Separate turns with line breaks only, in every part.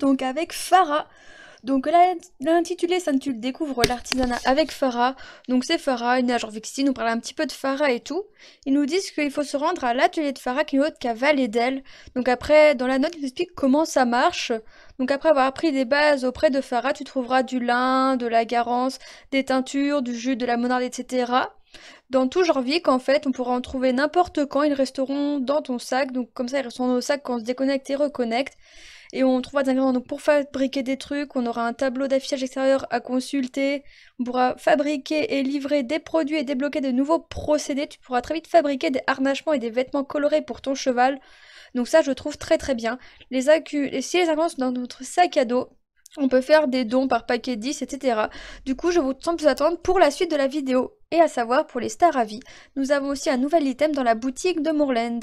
donc avec Farah. Donc là, l'intitulé s'intitule Découvre l'artisanat avec Farah. Donc c'est Farah, une agent Vixi, On parle un petit peu de Farah et tout. Ils nous disent qu'il faut se rendre à l'atelier de Farah qui est autre qu'à d'elle. Donc après, dans la note, ils nous expliquent comment ça marche. Donc après avoir appris des bases auprès de Farah, tu trouveras du lin, de la garance, des teintures, du jus, de la monarde, etc. Dans tout Jorvik, en fait, on pourra en trouver n'importe quand. Ils resteront dans ton sac. Donc comme ça, ils resteront dans nos sacs quand on se déconnecte et reconnecte et on trouvera des ingrédients. Donc pour fabriquer des trucs, on aura un tableau d'affichage extérieur à consulter. On pourra fabriquer et livrer des produits et débloquer de nouveaux procédés. Tu pourras très vite fabriquer des harnachements et des vêtements colorés pour ton cheval. Donc ça, je trouve très très bien. Les et si les ingrédients sont dans notre sac à dos, on peut faire des dons par paquet 10, etc. Du coup, je vous sens plus attendre pour la suite de la vidéo. Et à savoir, pour les stars à vie, nous avons aussi un nouvel item dans la boutique de Moorland.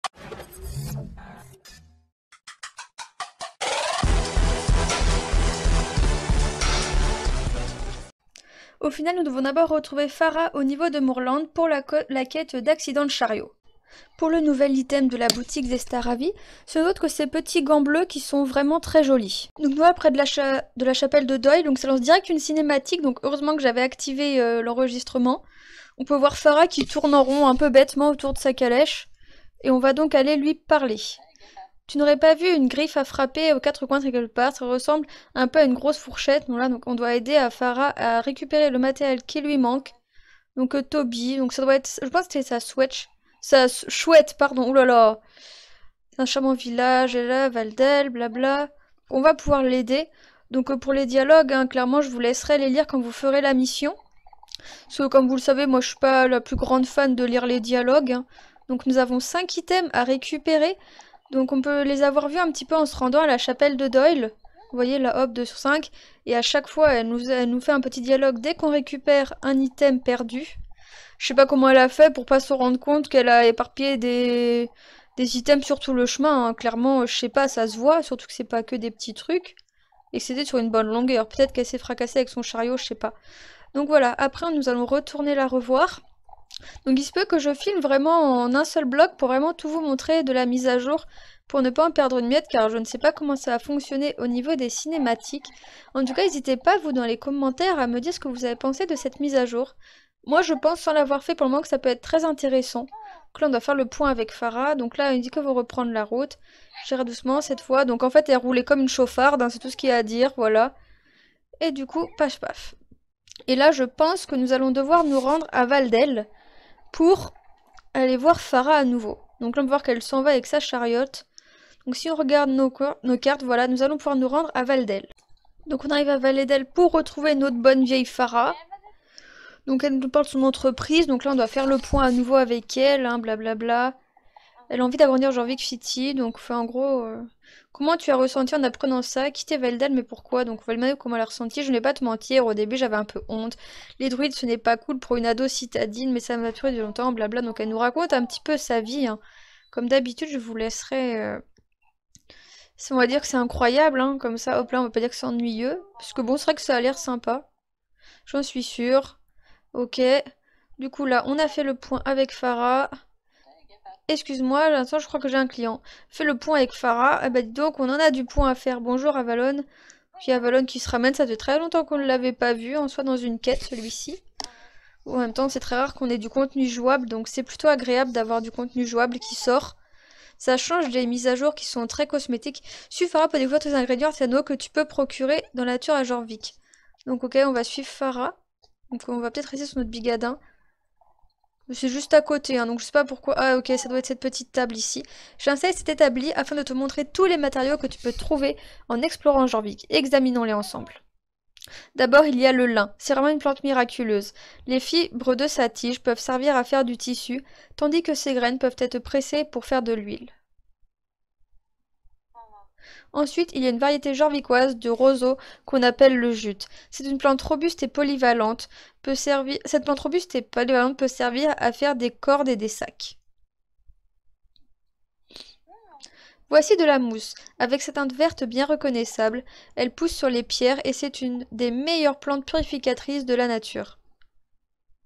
Au final, nous devons d'abord retrouver Farah au niveau de Moorland pour la, quête d'accident de chariot. Pour le nouvel item de la boutique Zestaravi, ce n'est autre que ces petits gants bleus qui sont vraiment très jolis. Donc nous, près de la, de la chapelle de Doyle, donc ça lance direct une cinématique, donc heureusement que j'avais activé euh, l'enregistrement. On peut voir Farah qui tourne en rond un peu bêtement autour de sa calèche, et on va donc aller lui parler. Tu n'aurais pas vu une griffe à frapper aux quatre coins quelque part Ça ressemble un peu à une grosse fourchette. Donc là, donc on doit aider à Farah à récupérer le matériel qui lui manque. Donc euh, Toby, donc ça doit être... Je pense que c'était sa switch. Sa chouette, pardon. Oulala. Là là. Un charmant village, et là, Valdel, blabla. On va pouvoir l'aider. Donc euh, pour les dialogues, hein, clairement, je vous laisserai les lire quand vous ferez la mission. Parce que comme vous le savez, moi je suis pas la plus grande fan de lire les dialogues. Hein. Donc nous avons 5 items à récupérer. Donc on peut les avoir vus un petit peu en se rendant à la chapelle de Doyle. Vous voyez la hop 2 sur 5. Et à chaque fois, elle nous, fait un petit dialogue dès qu'on récupère un item perdu. Je sais pas comment elle a fait pour pas se rendre compte qu'elle a éparpillé des, items sur tout le chemin. Hein. Clairement, je sais pas, ça se voit, surtout que c'est pas que des petits trucs. Et que c'était sur une bonne longueur. Peut-être qu'elle s'est fracassée avec son chariot, je sais pas. Donc voilà, après nous allons retourner la revoir. Donc il se peut que je filme vraiment en un seul bloc pour vraiment tout vous montrer de la mise à jour pour ne pas en perdre une miette car je ne sais pas comment ça va fonctionner au niveau des cinématiques. En tout cas, n'hésitez pas, vous, dans les commentaires, à me dire ce que vous avez pensé de cette mise à jour. Moi, je pense, sans l'avoir fait pour le moment, que ça peut être très intéressant. Donc là, on doit faire le point avec Farah. Donc là, il dit que va reprendre la route. J'irai doucement cette fois. Donc en fait, elle roulait comme une chauffarde, hein, c'est tout ce qu'il y a à dire, voilà. Et du coup, paf paf. Et là, je pense que nous allons devoir nous rendre à Valdel pour aller voir Farah à nouveau. Donc là, on peut voir qu'elle s'en va avec sa chariote. Donc si on regarde nos, cartes, voilà, nous allons pouvoir nous rendre à Valdel. Donc on arrive à Valdel pour retrouver notre bonne vieille Farah. Donc elle nous parle de son entreprise. Donc là, on doit faire le point à nouveau avec elle, hein, blablabla. bla bla. Elle a envie d'agrandir d'agrandir vic City. Donc fait en gros, euh, Comment tu as ressenti en apprenant ça Quitter Veldal, mais pourquoi Donc Valmano, comment elle a ressenti Je ne vais pas te mentir, au début j'avais un peu honte. Les druides, ce n'est pas cool pour une ado citadine, mais ça m'a duré du longtemps, blabla. Donc elle nous raconte un petit peu sa vie. Hein. Comme d'habitude, je vous laisserai... Euh, on va dire que c'est incroyable, hein, comme ça, hop là, on va pas dire que c'est ennuyeux. Parce que bon, c'est vrai que ça a l'air sympa. J'en suis sûre. Ok. Du coup là, on a fait le point avec Farah. Excuse-moi, l'instant, je crois que j'ai un client. Fais le point avec Farah. Ah bah dis donc, on en a du point à faire. Bonjour Avalon. Puis Avalon qui se ramène, ça fait très longtemps qu'on ne l'avait pas vu, en soit dans une quête celui-ci. En même temps, c'est très rare qu'on ait du contenu jouable, donc c'est plutôt agréable d'avoir du contenu jouable qui sort. Ça change des mises à jour qui sont très cosmétiques. Farah pour découvrir tes les ingrédients artisanaux que tu peux procurer dans la nature à Jorvik. Donc ok, on va suivre Farah. Donc on va peut-être rester sur notre bigadin. C'est juste à côté, hein, donc je sais pas pourquoi... Ah ok, ça doit être cette petite table ici. J'insère cette établi afin de te montrer tous les matériaux que tu peux trouver en explorant Jorvik. Examinons-les ensemble. D'abord, il y a le lin. C'est vraiment une plante miraculeuse. Les fibres de sa tige peuvent servir à faire du tissu, tandis que ses graines peuvent être pressées pour faire de l'huile. Ensuite, il y a une variété jorvicoise de roseau qu'on appelle le jute. C'est une plante robuste et polyvalente. Peut servir... Cette plante robuste et polyvalente peut servir à faire des cordes et des sacs. Voici de la mousse. Avec sa teinte verte bien reconnaissable, elle pousse sur les pierres et c'est une des meilleures plantes purificatrices de la nature.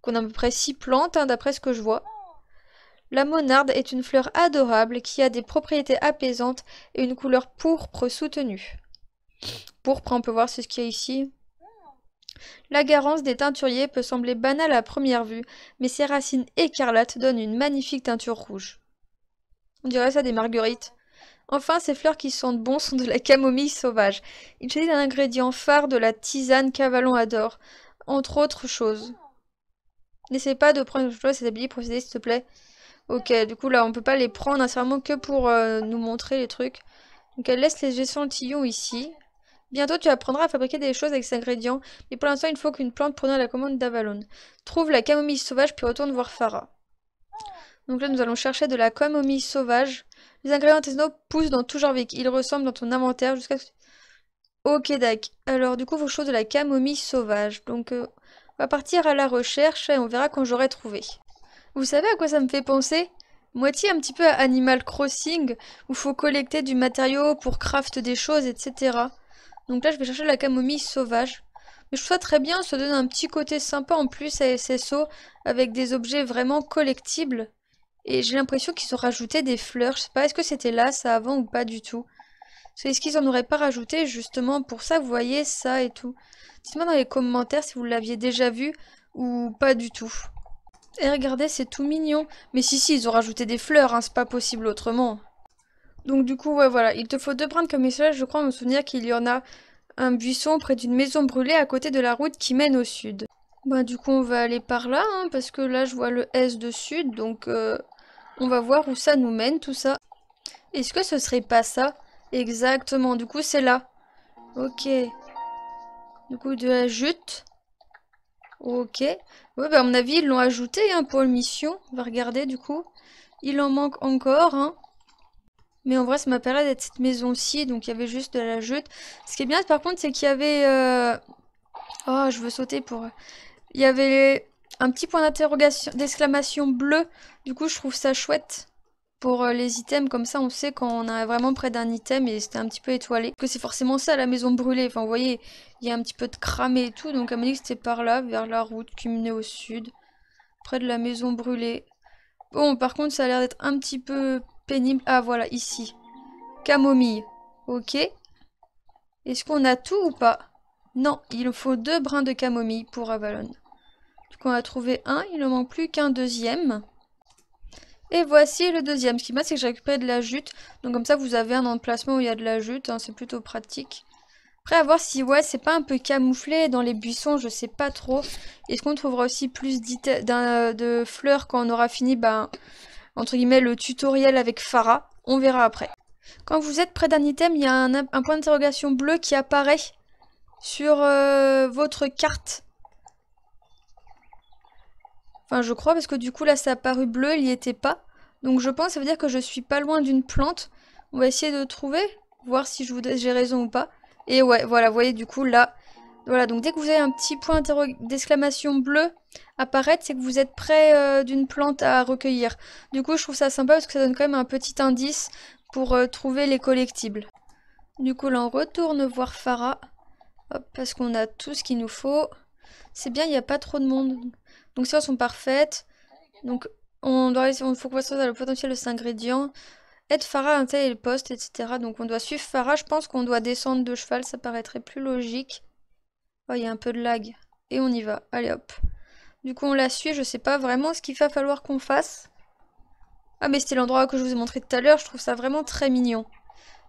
Qu'on a à peu près 6 plantes, hein, d'après ce que je vois. La monarde est une fleur adorable qui a des propriétés apaisantes et une couleur pourpre soutenue. Pourpre, on peut voir ce qu'il y a ici. La garance des teinturiers peut sembler banale à première vue, mais ses racines écarlates donnent une magnifique teinture rouge. On dirait ça des marguerites. Enfin, ces fleurs qui sentent bon sont de la camomille sauvage. Il s'agit d'un ingrédient phare de la tisane qu'Avalon adore, entre autres choses. N'essaie pas de prendre une chose à pour s'il te plaît. Ok, du coup là on peut pas les prendre, c'est vraiment que pour euh, nous montrer les trucs. Donc elle laisse les échantillons ici. Bientôt tu apprendras à fabriquer des choses avec ces ingrédients, mais pour l'instant il faut qu'une plante prenne la commande d'Avalon. Trouve la camomille sauvage puis retourne voir Farah. Donc là nous allons chercher de la camomille sauvage. Les ingrédients tesno poussent dans tout genre Ils ressemblent dans ton inventaire jusqu'à... Ok Dak. Alors du coup faut choisir de la camomille sauvage. Donc euh, on va partir à la recherche et on verra quand j'aurai trouvé. Vous savez à quoi ça me fait penser Moitié un petit peu à Animal Crossing, où faut collecter du matériau pour craft des choses, etc. Donc là, je vais chercher la camomille sauvage. Mais je trouve ça très bien, ça donne un petit côté sympa en plus à SSO, avec des objets vraiment collectibles. Et j'ai l'impression qu'ils ont rajouté des fleurs, je sais pas, est-ce que c'était là, ça, avant ou pas du tout est ce qu'ils en auraient pas rajouté justement pour ça, vous voyez ça et tout. Dites-moi dans les commentaires si vous l'aviez déjà vu ou pas du tout. Et eh, regardez, c'est tout mignon. Mais si, si, ils ont rajouté des fleurs, hein, c'est pas possible autrement. Donc du coup, ouais, voilà, il te faut deux prendre comme cela je crois me souvenir qu'il y en a un buisson près d'une maison brûlée à côté de la route qui mène au sud. Bah du coup, on va aller par là, hein, parce que là, je vois le S de sud, donc euh, on va voir où ça nous mène, tout ça. Est-ce que ce serait pas ça Exactement, du coup, c'est là. Ok. Du coup, de la jute. Ok. Oui, bah, à mon avis, ils l'ont ajouté hein, pour le mission. On va regarder du coup. Il en manque encore. Hein. Mais en vrai, ça permis d'être cette maison-ci. Donc, il y avait juste de la jute. Ce qui est bien, par contre, c'est qu'il y avait... Euh, oh, je veux sauter pour... Il y avait un petit point d'interrogation d'exclamation bleu. Du coup, je trouve ça chouette. Pour euh, les items, comme ça, on sait qu'on on est vraiment près d'un item et c'était un petit peu étoilé. Que c'est forcément ça, la maison brûlée. Enfin, vous voyez, il y a un petit peu de cramé et tout. Donc, elle m'a dit que c'était par là, vers la route qui menait au sud. Près de la maison brûlée. Bon, par contre, ça a l'air d'être un petit peu pénible. Ah, voilà, ici. Camomille. Ok. Est-ce qu'on a tout ou pas Non, il faut deux brins de camomille pour Avalon. Donc, on a trouvé un. Il ne manque plus qu'un deuxième. Et voici le deuxième. Ce qui m'a, c'est que j'ai récupéré de la jute. Donc comme ça, vous avez un emplacement où il y a de la jute. Hein, c'est plutôt pratique. Après, à voir si, ouais, c'est pas un peu camouflé dans les buissons, je sais pas trop. Est-ce qu'on trouvera aussi plus de fleurs quand on aura fini, ben, entre guillemets, le tutoriel avec Farah On verra après. Quand vous êtes près d'un item, il y a un, point d'interrogation bleu qui apparaît sur euh, votre carte. Enfin, je crois, parce que du coup, là, ça a paru bleu, il n'y était pas. Donc, je pense, ça veut dire que je suis pas loin d'une plante. On va essayer de trouver, voir si j'ai raison ou pas. Et ouais, voilà, vous voyez, du coup, là... Voilà, donc dès que vous avez un petit point d'exclamation bleu apparaître, c'est que vous êtes près euh, d'une plante à recueillir. Du coup, je trouve ça sympa parce que ça donne quand même un petit indice pour euh, trouver les collectibles. Du coup, là, on retourne voir Farah. Hop, parce qu'on a tout ce qu'il nous faut. C'est bien, il n'y a pas trop de monde. Donc ces sont parfaites, donc on doit on faut qu'on soit le potentiel de ces ingrédients. Aide Farah à un le poste, etc. Donc on doit suivre Farah. Je pense qu'on doit descendre de cheval, ça paraîtrait plus logique. Oh, il y a un peu de lag. Et on y va. Allez hop. Du coup, on la suit. Je sais pas vraiment ce qu'il va falloir qu'on fasse. Ah, mais c'était l'endroit que je vous ai montré tout à l'heure. Je trouve ça vraiment très mignon.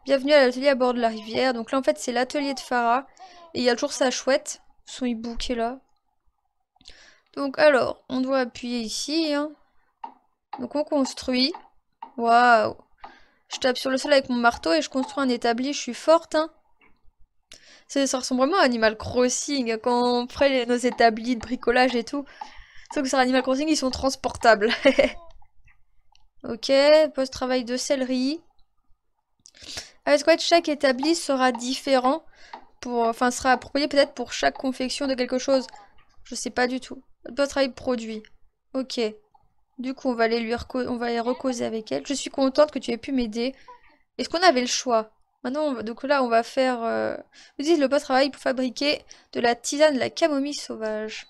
Bienvenue à l'atelier à bord de la rivière. Donc là, en fait, c'est l'atelier de Farah. Et il y a toujours sa chouette. Son hibou qui est là. Donc alors, on doit appuyer ici. Hein. Donc on construit. Waouh Je tape sur le sol avec mon marteau et je construis un établi, je suis forte. Hein. Ça, ressemble vraiment à Animal Crossing, hein, quand on ferait nos établis de bricolage et tout. Sauf que sur Animal Crossing, ils sont transportables. ok, post-travail de céleri. Est-ce que chaque établi sera différent, enfin sera approprié peut-être pour chaque confection de quelque chose. Je sais pas du tout travail produit. Ok. Du coup, on va aller lui on va aller recoser avec elle. Je suis contente que tu aies pu m'aider. Est-ce qu'on avait le choix Maintenant, on va, donc là, on va faire... Euh, utilise le bas travail pour fabriquer de la tisane de la camomille sauvage.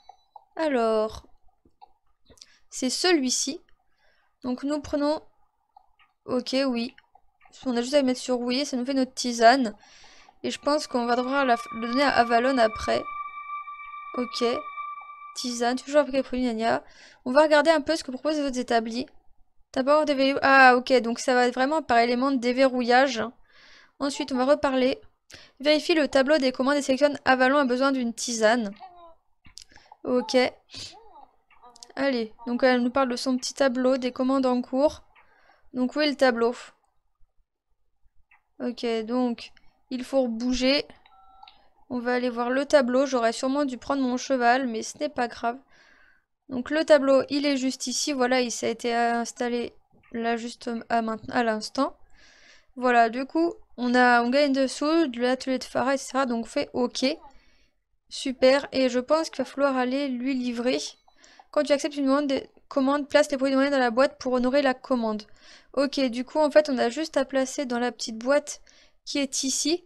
Alors, c'est celui-ci. Donc nous prenons... Ok, oui. On a juste à le mettre sur oui ça nous fait notre tisane. Et je pense qu'on va devoir la... le donner à Avalon après. Ok tisane, toujours avec produits On va regarder un peu ce que proposent autres établis. D'abord, déverrouillage. Ah, ok, donc ça va être vraiment par élément de déverrouillage. Ensuite, on va reparler. Vérifie le tableau des commandes et sélectionne Avalon a besoin d'une tisane. Ok. Allez, donc elle nous parle de son petit tableau des commandes en cours. Donc, où est le tableau Ok, donc, il faut bouger. On va aller voir le tableau. J'aurais sûrement dû prendre mon cheval, mais ce n'est pas grave. Donc le tableau, il est juste ici. Voilà, il s'est été installé là juste euh, à, l'instant. Voilà, du coup, on, a, on gagne de de l'atelier de Farah, etc. Donc on fait OK. Super. Et je pense qu'il va falloir aller lui livrer. Quand tu acceptes une demande, commande, place les produits demandés dans la boîte pour honorer la commande. Ok, du coup, en fait, on a juste à placer dans la petite boîte qui est ici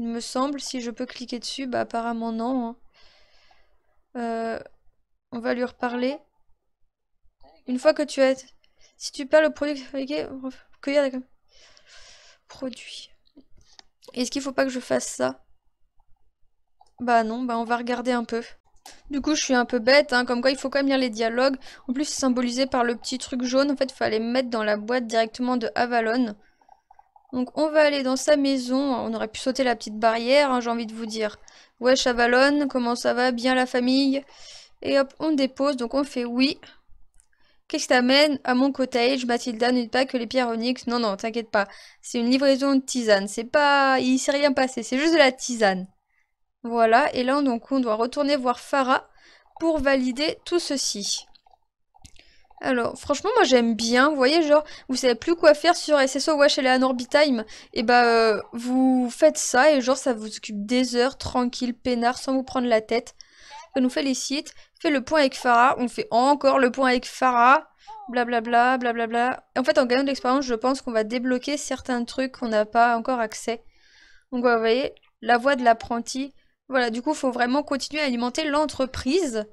il me semble, si je peux cliquer dessus, bah apparemment non. Hein. Euh, on va lui reparler. Une fois que tu as... Si tu perds le produit que Produit. Est-ce qu'il faut pas que je fasse ça Bah non, bah on va regarder un peu. Du coup, je suis un peu bête, hein, comme quoi il faut quand même lire les dialogues. En plus, c'est symbolisé par le petit truc jaune. En fait, il fallait mettre dans la boîte directement de Avalon. Donc on va aller dans sa maison. On aurait pu sauter la petite barrière, hein, j'ai envie de vous dire. Ouais, Avalon, comment ça va Bien la famille Et hop, on dépose, donc on fait oui. Qu'est-ce que t'amènes à mon cottage Mathilda N'oublie pas que les pierres onyx. Non, non, t'inquiète pas. C'est une livraison de tisane. C'est pas... Il s'est rien passé, c'est juste de la tisane. Voilà, et là, donc, on doit retourner voir Farah pour valider tout ceci. Alors, franchement, moi j'aime bien. Vous voyez, genre, vous savez plus quoi faire sur SSO Wash et Orbitime. Et eh bah, ben, euh, vous faites ça et genre, ça vous occupe des heures, tranquille, peinard, sans vous prendre la tête. On nous félicite, Fait le point avec Farah. On fait encore le point avec Farah. Blablabla, blablabla. En fait, en gagnant de l'expérience, je pense qu'on va débloquer certains trucs qu'on n'a pas encore accès. Donc, vous voyez, la voix de l'apprenti. Voilà, du coup, il faut vraiment continuer à alimenter l'entreprise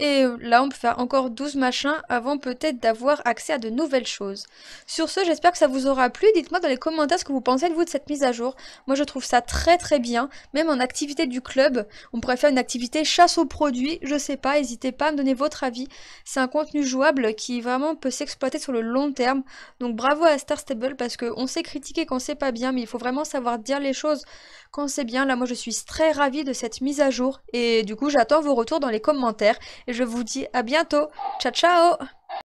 et euh, là on peut faire encore 12 machins avant peut-être d'avoir accès à de nouvelles choses. Sur ce, j'espère que ça vous aura plu. Dites-moi dans les commentaires ce que vous pensez de vous de cette mise à jour. Moi je trouve ça très très bien, même en activité du club, on pourrait faire une activité chasse aux produits, je sais pas, n'hésitez pas à me donner votre avis. C'est un contenu jouable qui vraiment peut s'exploiter sur le long terme. Donc bravo à Star Stable parce qu'on sait critiquer quand c'est pas bien, mais il faut vraiment savoir dire les choses quand c'est bien. Là moi je suis très ravie de cette mise à jour et du coup j'attends vos retours dans les commentaires et je vous dis à bientôt. Ciao ciao